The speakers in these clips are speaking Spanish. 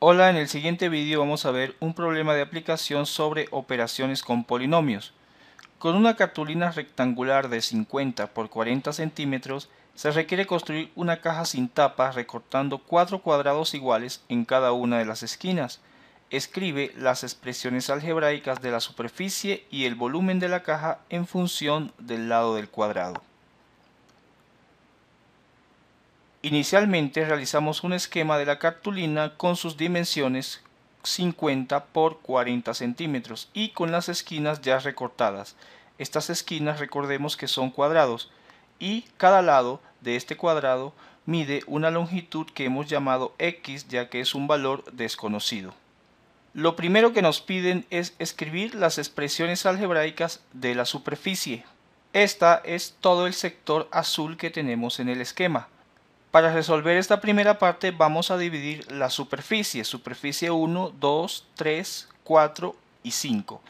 Hola, en el siguiente vídeo vamos a ver un problema de aplicación sobre operaciones con polinomios. Con una cartulina rectangular de 50 por 40 centímetros se requiere construir una caja sin tapa recortando cuatro cuadrados iguales en cada una de las esquinas. Escribe las expresiones algebraicas de la superficie y el volumen de la caja en función del lado del cuadrado. Inicialmente realizamos un esquema de la cartulina con sus dimensiones 50 por 40 centímetros y con las esquinas ya recortadas. Estas esquinas recordemos que son cuadrados y cada lado de este cuadrado mide una longitud que hemos llamado x ya que es un valor desconocido. Lo primero que nos piden es escribir las expresiones algebraicas de la superficie. Esta es todo el sector azul que tenemos en el esquema. Para resolver esta primera parte vamos a dividir la superficie, superficie 1, 2, 3, 4 y 5.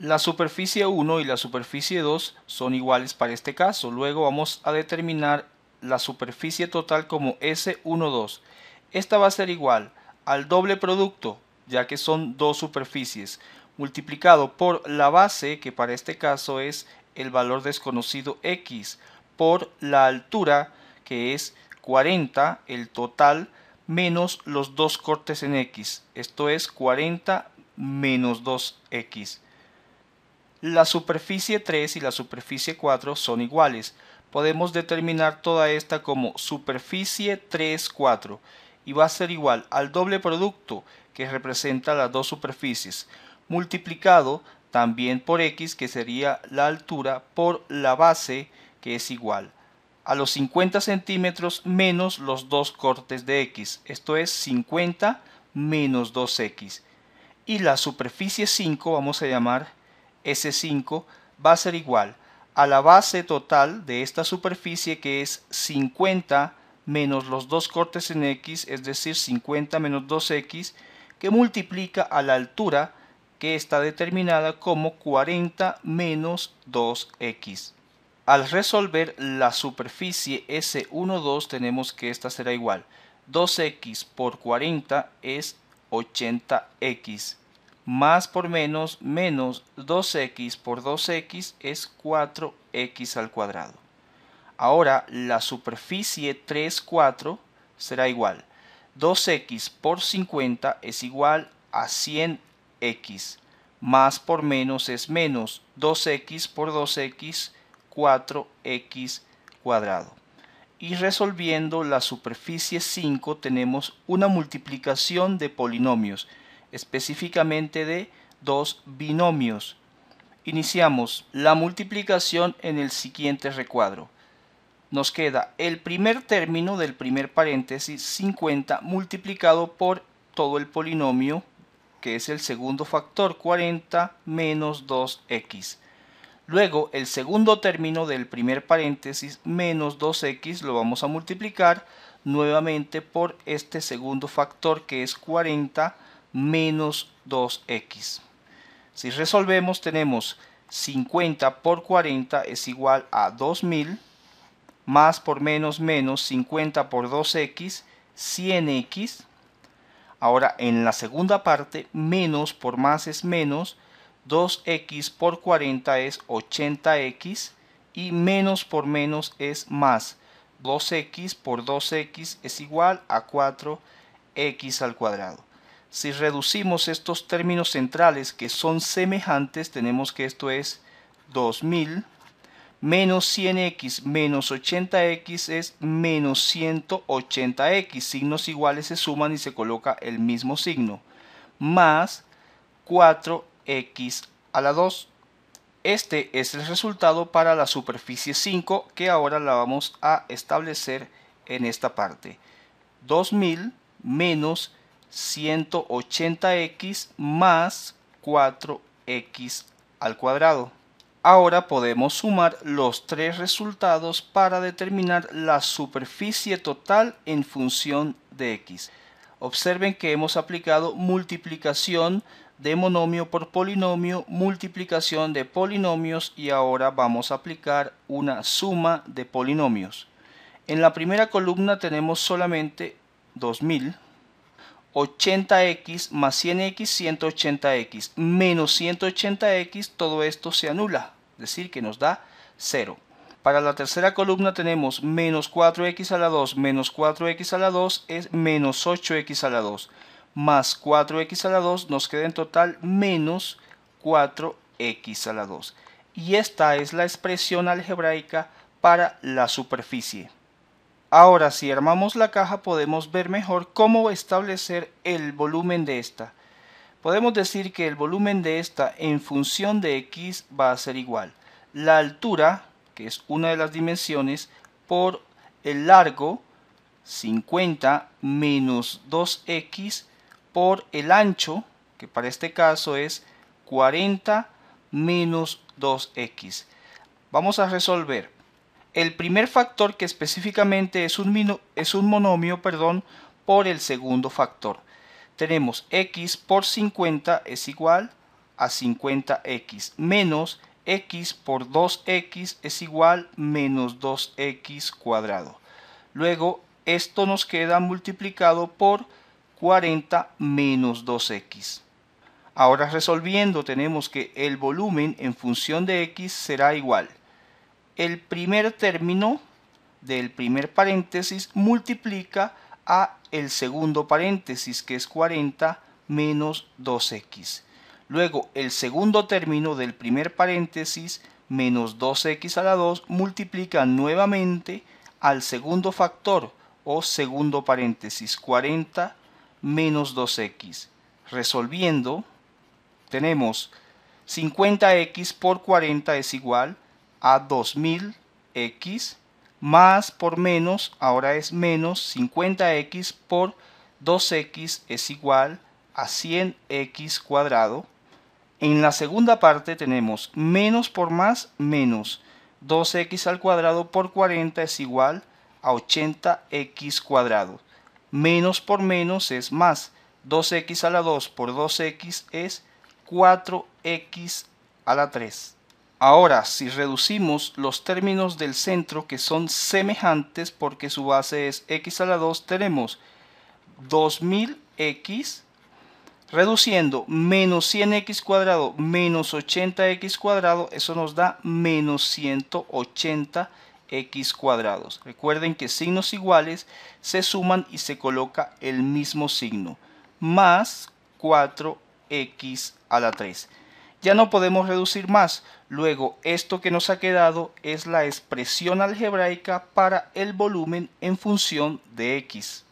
La superficie 1 y la superficie 2 son iguales para este caso. Luego vamos a determinar la superficie total como S12. Esta va a ser igual al doble producto, ya que son dos superficies, multiplicado por la base, que para este caso es el valor desconocido X, por la altura, que es 40 el total menos los dos cortes en x, esto es 40 menos 2x. La superficie 3 y la superficie 4 son iguales. Podemos determinar toda esta como superficie 3, 4 y va a ser igual al doble producto que representa las dos superficies multiplicado también por x que sería la altura por la base que es igual a los 50 centímetros menos los dos cortes de x, esto es 50 menos 2x. Y la superficie 5, vamos a llamar S5, va a ser igual a la base total de esta superficie que es 50 menos los dos cortes en x, es decir, 50 menos 2x, que multiplica a la altura que está determinada como 40 menos 2x. Al resolver la superficie S12 tenemos que esta será igual. 2x por 40 es 80x. Más por menos menos 2x por 2x es 4x al cuadrado. Ahora la superficie 34 será igual. 2x por 50 es igual a 100x. Más por menos es menos 2x por 2x 4x cuadrado. Y resolviendo la superficie 5 tenemos una multiplicación de polinomios, específicamente de dos binomios. Iniciamos la multiplicación en el siguiente recuadro. Nos queda el primer término del primer paréntesis 50 multiplicado por todo el polinomio, que es el segundo factor 40 menos 2x Luego el segundo término del primer paréntesis menos 2x lo vamos a multiplicar nuevamente por este segundo factor que es 40 menos 2x. Si resolvemos tenemos 50 por 40 es igual a 2000 más por menos menos 50 por 2x 100x. Ahora en la segunda parte menos por más es menos 2x por 40 es 80x y menos por menos es más. 2x por 2x es igual a 4x al cuadrado. Si reducimos estos términos centrales que son semejantes, tenemos que esto es 2000 menos 100x menos 80x es menos 180x. Signos iguales se suman y se coloca el mismo signo. Más 4 x a la 2. Este es el resultado para la superficie 5 que ahora la vamos a establecer en esta parte. 2000 menos 180x más 4x al cuadrado. Ahora podemos sumar los tres resultados para determinar la superficie total en función de x. Observen que hemos aplicado multiplicación de monomio por polinomio, multiplicación de polinomios y ahora vamos a aplicar una suma de polinomios. En la primera columna tenemos solamente 2000, 80x más 100x, 180x, menos 180x, todo esto se anula, es decir, que nos da 0. Para la tercera columna tenemos menos 4x a la 2, menos 4x a la 2 es menos 8x a la 2 más 4x a la 2 nos queda en total menos 4x a la 2. Y esta es la expresión algebraica para la superficie. Ahora si armamos la caja podemos ver mejor cómo establecer el volumen de esta. Podemos decir que el volumen de esta en función de x va a ser igual. La altura, que es una de las dimensiones, por el largo, 50 menos 2x por el ancho, que para este caso es 40 menos 2x. Vamos a resolver. El primer factor que específicamente es un, es un monomio perdón, por el segundo factor. Tenemos x por 50 es igual a 50x menos x por 2x es igual menos 2x cuadrado. Luego esto nos queda multiplicado por 40 menos 2x. Ahora resolviendo tenemos que el volumen en función de x será igual el primer término del primer paréntesis multiplica a el segundo paréntesis que es 40 menos 2x. Luego el segundo término del primer paréntesis menos 2x a la 2 multiplica nuevamente al segundo factor o segundo paréntesis 40 menos 2x. Resolviendo, tenemos 50x por 40 es igual a 2000x más por menos, ahora es menos 50x por 2x es igual a 100x cuadrado. En la segunda parte tenemos menos por más menos 2x al cuadrado por 40 es igual a 80x cuadrado menos por menos es más. 2x a la 2 por 2x es 4x a la 3. Ahora, si reducimos los términos del centro que son semejantes porque su base es x a la 2, tenemos 2000x reduciendo menos 100x cuadrado menos 80x cuadrado, eso nos da menos 180 x cuadrados. Recuerden que signos iguales se suman y se coloca el mismo signo, más 4x a la 3. Ya no podemos reducir más. Luego, esto que nos ha quedado es la expresión algebraica para el volumen en función de x.